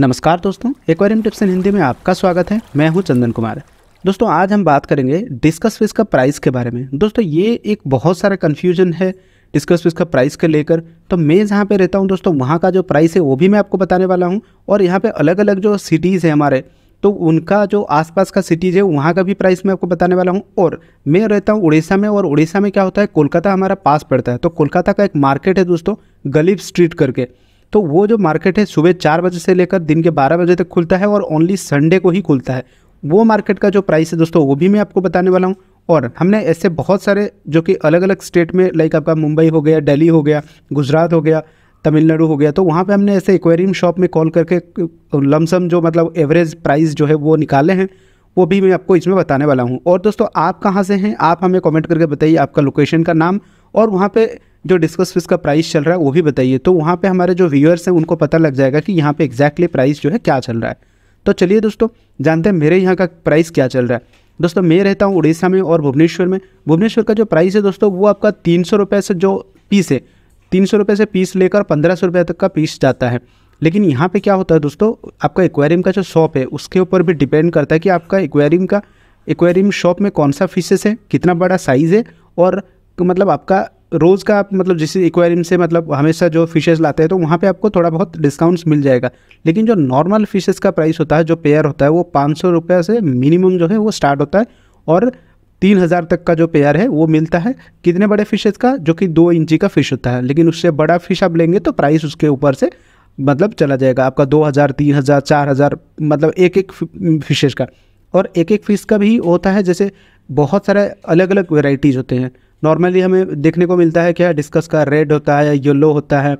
नमस्कार दोस्तों aquarium tips इन हिंदी में आपका स्वागत है मैं हूं चंदन कुमार दोस्तों आज हम बात करेंगे डिस्कस फिश का प्राइस के बारे में दोस्तों ये एक बहुत सारा कन्फ्यूजन है डिस्कस फिश का प्राइस के लेकर तो मैं जहाँ पे रहता हूँ दोस्तों वहाँ का जो प्राइस है वो भी मैं आपको बताने वाला हूँ और यहाँ पर अलग अलग जो सिटीज़ हैं हमारे तो उनका जो आसपास का सिटीज़ है वहाँ का भी प्राइस मैं आपको बताने वाला हूँ और मैं रहता हूँ उड़ीसा में और उड़ीसा में क्या होता है कोलकाता हमारा पास पड़ता है तो कोलकाता का एक मार्केट है दोस्तों गलीब स्ट्रीट करके तो वो जो मार्केट है सुबह चार बजे से लेकर दिन के बारह बजे तक खुलता है और ओनली संडे को ही खुलता है वो मार्केट का जो प्राइस है दोस्तों वो भी मैं आपको बताने वाला हूँ और हमने ऐसे बहुत सारे जो कि अलग अलग स्टेट में लाइक आपका मुंबई हो गया दिल्ली हो गया गुजरात हो गया तमिलनाडु हो गया तो वहाँ पे हमने ऐसे एक्वेरियम शॉप में कॉल करके लमसम जो मतलब एवरेज प्राइस जो है वो निकाले हैं वो भी मैं आपको इसमें बताने वाला हूँ और दोस्तों आप कहाँ से हैं आप हमें कॉमेंट करके बताइए आपका लोकेशन का नाम और वहाँ पर जो डिस्कस फिस का प्राइस चल रहा है वो भी बताइए तो वहाँ पे हमारे जो व्यूअर्स हैं उनको पता लग जाएगा कि यहाँ पे एग्जैक्टली प्राइस जो है क्या चल रहा है तो चलिए दोस्तों जानते हैं मेरे यहाँ का प्राइस क्या चल रहा है दोस्तों मैं रहता हूँ उड़ीसा में और भुवनेश्वर में भुवनेश्वर का जो प्राइस है दोस्तों वो आपका तीन सौ रुपये से जो पीस है तीन सौ रुपये से पीस लेकर पंद्रह सौ रुपये तक का पीस जाता है लेकिन यहाँ पर क्या होता है दोस्तों आपका एक्वेरियम का जो शॉप है उसके ऊपर भी डिपेंड करता है कि आपका एक्वेरियम का एक्वेरियम शॉप में कौन सा फिशेस है कितना बड़ा साइज़ है और मतलब आपका रोज़ का आप मतलब जिस इक्वेरियम से मतलब हमेशा जो फिशेज़ लाते हैं तो वहाँ पे आपको थोड़ा बहुत डिस्काउंट्स मिल जाएगा लेकिन जो नॉर्मल फिशेज़ का प्राइस होता है जो पेयर होता है वो पाँच सौ रुपये से मिनिमम जो है वो स्टार्ट होता है और तीन हज़ार तक का जो पेयर है वो मिलता है कितने बड़े फिशेज़ का जो कि दो इंची का फ़िश होता है लेकिन उससे बड़ा फ़िश आप लेंगे तो प्राइस उसके ऊपर से मतलब चला जाएगा आपका दो हज़ार तीन हज़ार चार हज़ार मतलब एक एक फिशेज़ का और एक एक फिश का भी होता है जैसे बहुत सारे अलग अलग वेराइटीज़ होते हैं नॉर्मली हमें देखने को मिलता है क्या डिस्कस का रेड होता है येलो होता है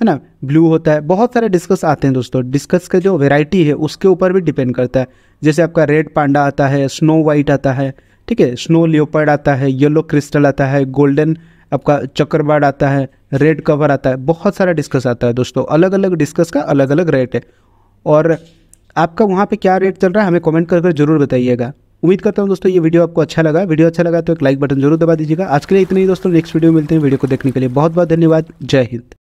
है ना ब्लू होता है बहुत सारे डिस्कस आते हैं दोस्तों डिस्कस का जो वेराइटी है उसके ऊपर भी डिपेंड करता है जैसे आपका रेड पांडा आता है स्नो वाइट आता है ठीक है स्नो लियोपर्ड आता है येलो क्रिस्टल आता है गोल्डन आपका चक्रबाड़ आता है रेड कवर आता है बहुत सारा डिस्कस आता है दोस्तों अलग अलग डिस्कस का अलग अलग रेट है और आपका वहाँ पे क्या रेट चल रहा है हमें कमेंट करके जरूर बताइएगा उम्मीद करता हूँ दोस्तों ये वीडियो आपको अच्छा लगा वीडियो अच्छा लगा तो एक लाइक बटन जरूर दबा दीजिएगा आज के लिए इतने ही दोस्तों नेक्स्ट वीडियो मिलते हैं वीडियो को देखने के लिए बहुत बहुत धन्यवाद जय हिंद